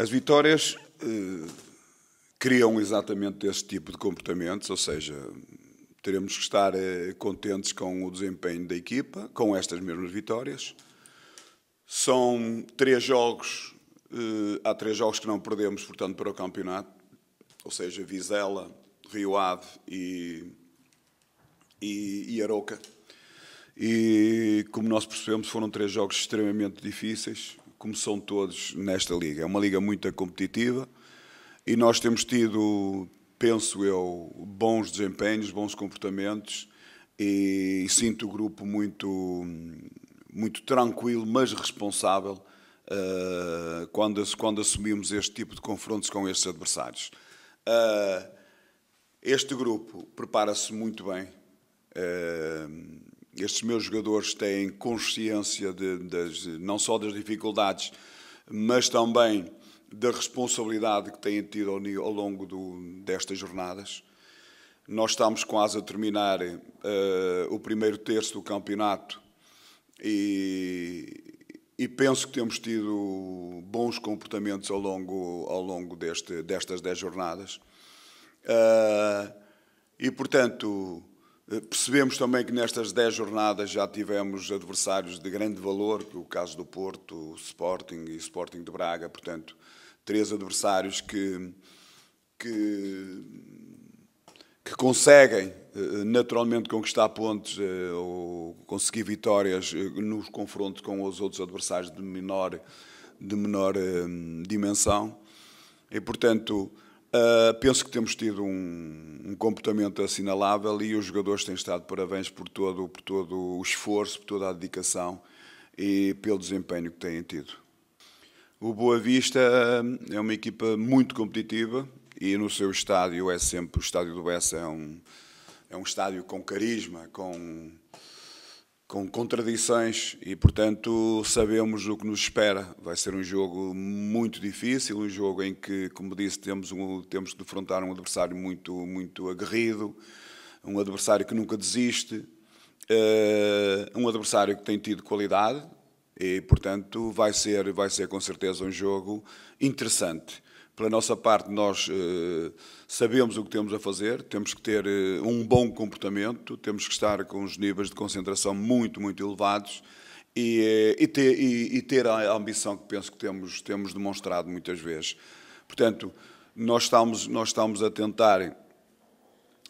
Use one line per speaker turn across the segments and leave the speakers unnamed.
As vitórias eh, criam exatamente esse tipo de comportamentos, ou seja, teremos que estar eh, contentes com o desempenho da equipa, com estas mesmas vitórias. São três jogos, eh, há três jogos que não perdemos, portanto, para o campeonato, ou seja, Vizela, Rio Ave e, e, e Aroca. E, como nós percebemos, foram três jogos extremamente difíceis, como são todos nesta liga. É uma liga muito competitiva e nós temos tido, penso eu, bons desempenhos, bons comportamentos e, sinto o grupo muito, muito tranquilo, mas responsável uh, quando, quando assumimos este tipo de confrontos com estes adversários. Uh, este grupo prepara-se muito bem. Uh, estes meus jogadores têm consciência de, das, não só das dificuldades, mas também da responsabilidade que têm tido ao, ao longo do, destas jornadas. Nós estamos quase a terminar uh, o primeiro terço do campeonato e, e, penso que temos tido bons comportamentos ao longo, ao longo deste, destas 10 jornadas. Uh, e, portanto, eh, percebemos também que nestas 10 jornadas já tivemos adversários de grande valor, é o caso do Porto, Sporting e Sporting de Braga, portanto, três adversários que, que, que conseguem eh, naturalmente conquistar pontos eh, ou conseguir vitórias nos confrontos com os outros adversários de menor, de menor dimensão. E, portanto, Uh, penso que temos tido um, um, comportamento assinalável e os jogadores têm estado parabéns por todo, por todo o esforço, por toda a dedicação e pelo desempenho que têm tido. O Boa Vista ah, é uma equipa muito competitiva e no seu estádio é sempre, o estádio do Bessa é um, é um estádio com carisma, com com contradições e, portanto, sabemos o que nos espera. Vai ser um jogo muito difícil, um jogo em que, como disse, temos, um, temos que defrontar um adversário muito, muito aguerrido, um adversário que nunca desiste, uh, um adversário que tem tido qualidade e, portanto, vai ser, vai ser com certeza um jogo interessante. Pela nossa parte, nós eh, sabemos o que temos a fazer, temos que ter eh, um bom comportamento, temos que estar com os níveis de concentração muito, muito elevados e, eh, e, ter, e, e ter, a ambição que penso que temos, temos demonstrado muitas vezes. Portanto, nós estamos, nós estamos a tentar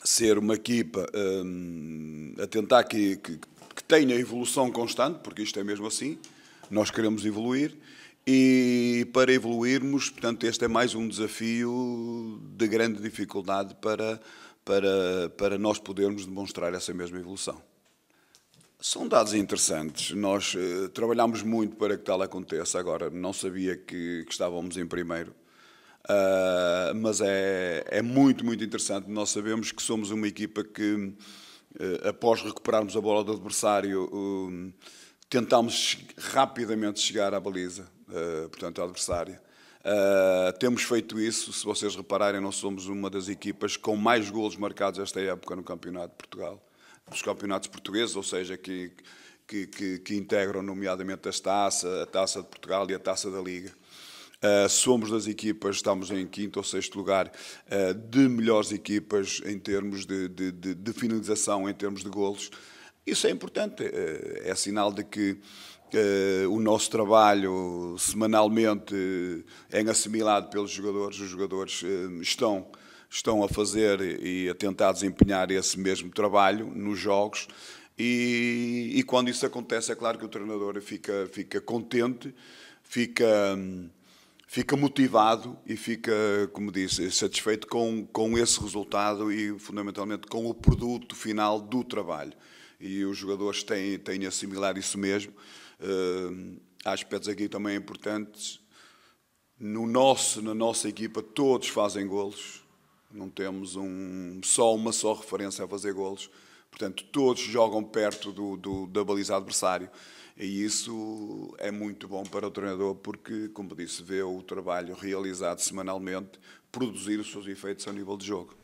ser uma equipa, hum, a tentar que, que, que tenha evolução constante, porque isto é mesmo assim, nós queremos evoluir e para evoluirmos, portanto, este é mais um desafio de grande dificuldade para, para, para nós podermos demonstrar essa mesma evolução. São dados interessantes. Nós uh, eh, trabalhamos muito para que tal aconteça. Agora, não sabia que, que estávamos em primeiro, uh, mas é, é muito, muito interessante. Nós sabemos que somos uma equipa que, uh, após recuperarmos a bola do adversário, tentámos rapidamente chegar à baliza. Eh, portanto, adversária. Uh, temos feito isso, se vocês repararem, nós somos uma das equipas com mais golos marcados esta época no Campeonato de Portugal, dos campeonatos portugueses, ou seja, que, que, que, que integram nomeadamente as taças, a Taça de Portugal e a Taça da Liga. Uh, somos das equipas, estamos em quinto ou sexto lugar, uh, de melhores equipas em termos de, de, de, de finalização, em termos de golos. Isso é importante, é sinal de que eh, o nosso trabalho semanalmente eh, é assimilado pelos jogadores, os jogadores eh, estão estão a fazer e a tentar desempenhar esse mesmo trabalho nos jogos. E, e, quando isso acontece, é claro que o treinador fica, fica contente, fica, fica motivado e fica, como disse, satisfeito com, com esse resultado e, fundamentalmente, com o produto final do trabalho. E os jogadores têm, têm assimilar isso mesmo há aspectos aqui também é importantes. No nosso, na nossa equipa, todos fazem golos. Não temos um, só uma só referência a fazer golos. Portanto, todos jogam perto do, do, da baliza adversário. E isso é muito bom para o treinador, porque, como disse, vê o trabalho realizado semanalmente produzir os seus efeitos ao nível de jogo.